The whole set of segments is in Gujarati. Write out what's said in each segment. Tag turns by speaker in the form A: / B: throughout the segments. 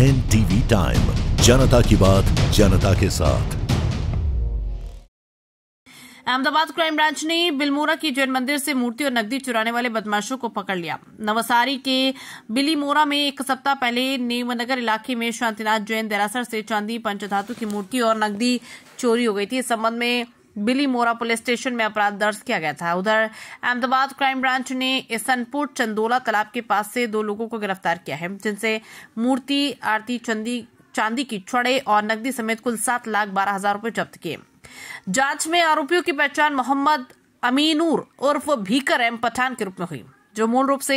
A: एन टीवी टाइम जनता की बात जनता के साथ
B: अहमदाबाद क्राइम ब्रांच ने बिलमोरा की जैन मंदिर से मूर्ति और नकदी चुराने वाले बदमाशों को पकड़ लिया नवसारी के बिलीमोरा में एक सप्ताह पहले नेमनगर इलाके में शांतिनाथ जैन दरासर से चांदी पंचधातु की मूर्ति और नकदी चोरी हो गई थी इस संबंध में बिलीमोरा पुलिस स्टेशन में अपराध दर्ज किया गया था उधर अहमदाबाद क्राइम ब्रांच ने इसनपुर चंदोला तालाब के पास से दो लोगों को गिरफ्तार किया है जिनसे मूर्ति आरती चंदी चांदी की छड़े और नकदी समेत कुल सात लाख बारह हजार रूपये जब्त किए जांच में आरोपियों की पहचान मोहम्मद अमीनूर उर्फ भीकर एम पठान के रूप में हुई जो मूल रूप से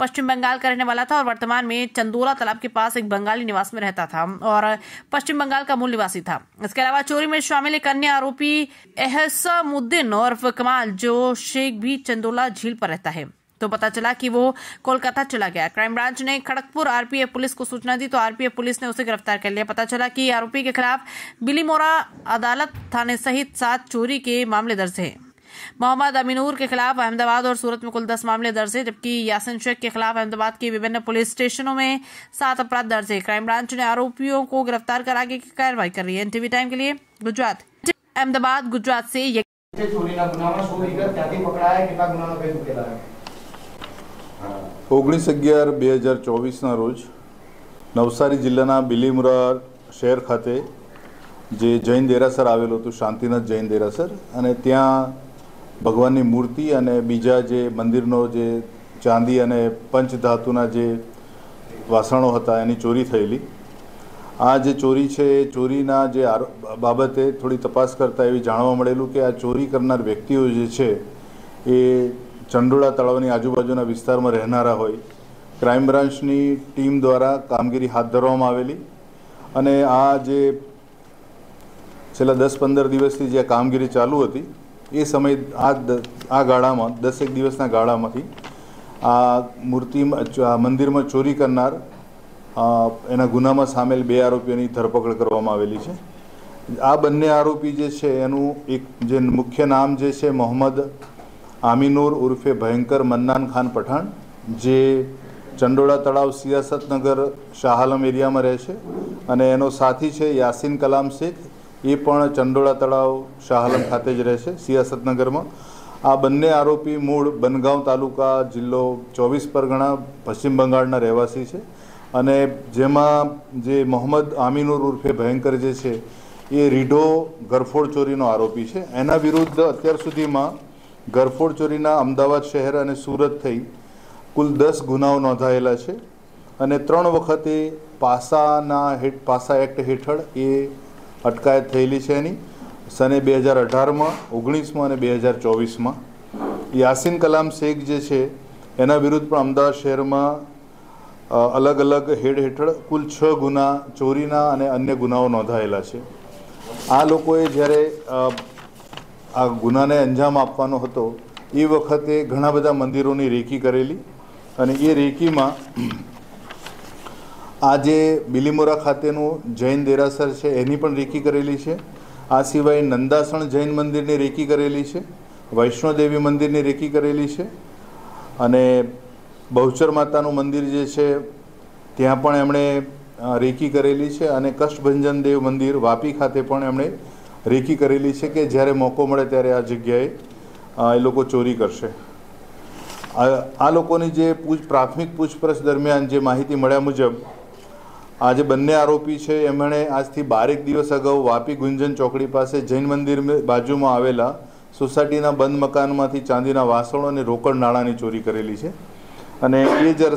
B: पश्चिम बंगाल का रहने वाला था और वर्तमान में चंदोला तालाब के पास एक बंगाली निवास में रहता था और पश्चिम बंगाल का मूल निवासी था इसके अलावा चोरी में शामिल एक अन्य आरोपी एहसामुद्दीन और कमाल जो शेख भी चंदोला झील पर रहता है तो पता चला कि वो कोलकाता चला गया क्राइम ब्रांच ने खड़गपुर आरपीएफ पुलिस को सूचना दी तो आरपीएफ पुलिस ने उसे गिरफ्तार कर लिया पता चला कि आरोपी के खिलाफ बिलीमोरा अदालत थाने सहित सात चोरी के मामले दर्ज हैं मोहम्मद अमीनूर के खिलाफ अहमदाबाद और सूरत में कुल दस मामले दर्ज है जबकि यासिन शेख के खिलाफ अहमदाबाद के विभिन्न पुलिस स्टेशनों में सात अपराध दर्ज है क्राइम ब्रांच ने आरोपियों को गिरफ्तार कर आगे की कार्रवाई कर रही है एनटीवी टाइम के लिए गुजरात अहमदाबाद गुजरात से ये
A: ઓગણીસ અગિયાર બે હજાર रोज नवसारी નવસારી જિલ્લાના બિલીમુરા શહેર ખાતે જે જૈન દેરાસર આવેલું હતું શાંતિનાથ જૈન દેરાસર અને ત્યાં ભગવાનની મૂર્તિ અને બીજા જે મંદિરનો જે ચાંદી અને પંચધાતુના જે વાસણો હતા એની ચોરી થયેલી આ જે ચોરી છે એ ચોરીના જે બાબતે થોડી તપાસ કરતાં એવી જાણવા મળેલું કે આ ચોરી કરનાર વ્યક્તિઓ જે છે એ ચંડોળા તળાવની આજુબાજુના વિસ્તારમાં રહેનારા હોય ક્રાઇમ બ્રાન્ચની ટીમ દ્વારા કામગીરી હાથ ધરવામાં આવેલી અને આ જે છેલ્લા દસ પંદર દિવસથી જે કામગીરી ચાલુ હતી એ સમય આ આ ગાળામાં દસેક દિવસના ગાળામાંથી આ મૂર્તિ મંદિરમાં ચોરી કરનાર એના ગુનામાં સામેલ બે આરોપીઓની ધરપકડ કરવામાં આવેલી છે આ બંને આરોપી જે છે એનું એક જે મુખ્ય નામ જે છે મોહમ્મદ આમીનુર ઉર્ફે ભયંકર મન્નાન ખાન પઠાણ જે ચંડોળા તળાવ સિયાસતનગર શાહાલમ એરિયામાં રહે છે અને એનો સાથી છે યાસીન કલામ શેખ એ પણ ચંડોળા તળાવ શાહલમ ખાતે જ રહે છે સિયાસતનગરમાં આ બંને આરોપી મૂળ બનગાંવ તાલુકા જિલ્લો ચોવીસ પરગણા પશ્ચિમ બંગાળના રહેવાસી છે અને જેમાં જે મોહમ્મદ આમીનુર ઉર્ફે ભયંકર જે છે એ રીઢો ગરફોડ ચોરીનો આરોપી છે એના વિરુદ્ધ અત્યાર સુધીમાં ગરફોડ ચોરીના અમદાવાદ શહેર અને સુરત થઈ કુલ દસ ગુનાઓ નોંધાયેલા છે અને ત્રણ વખતે પાસાના હેઠ પાસા એક્ટ હેઠળ એ અટકાયત થયેલી છે એની સને બે હજાર અઢારમાં ઓગણીસમાં અને બે હજાર ચોવીસમાં યાસીન કલામ શેખ જે છે એના વિરુદ્ધ પણ અમદાવાદ શહેરમાં અલગ અલગ હેડ હેઠળ કુલ છ ગુના ચોરીના અને અન્ય ગુનાઓ નોંધાયેલા છે આ લોકોએ જ્યારે આ ગુનાને અંજામ આપવાનો હતો એ વખતે ઘણા બધા મંદિરોની રેકી કરેલી અને એ રેકીમાં આજે બિલીમોરા ખાતેનું જૈન દેરાસર છે એની પણ રેકી કરેલી છે આ સિવાય નંદાસણ જૈન મંદિરની રેકી કરેલી છે વૈષ્ણોદેવી મંદિરની રેકી કરેલી છે અને બહુચર માતાનું મંદિર જે છે ત્યાં પણ એમણે રેકી કરેલી છે અને કષ્ટભંજન દેવ મંદિર વાપી ખાતે પણ એમણે રેકી કરેલી છે કે જ્યારે મોકો મળે ત્યારે આ જગ્યાએ એ લોકો ચોરી કરશે આ લોકોની જે પૂછ પ્રાથમિક પૂછપરછ દરમિયાન જે માહિતી મળ્યા મુજબ આ જે બંને આરોપી છે એમણે આજથી બારેક દિવસ અગાઉ વાપી ગુંજન ચોકડી પાસે જૈન મંદિર બાજુમાં આવેલા સોસાયટીના બંધ મકાનમાંથી ચાંદીના વાસણો અને રોકડ નાણાંની ચોરી કરેલી છે અને એ જ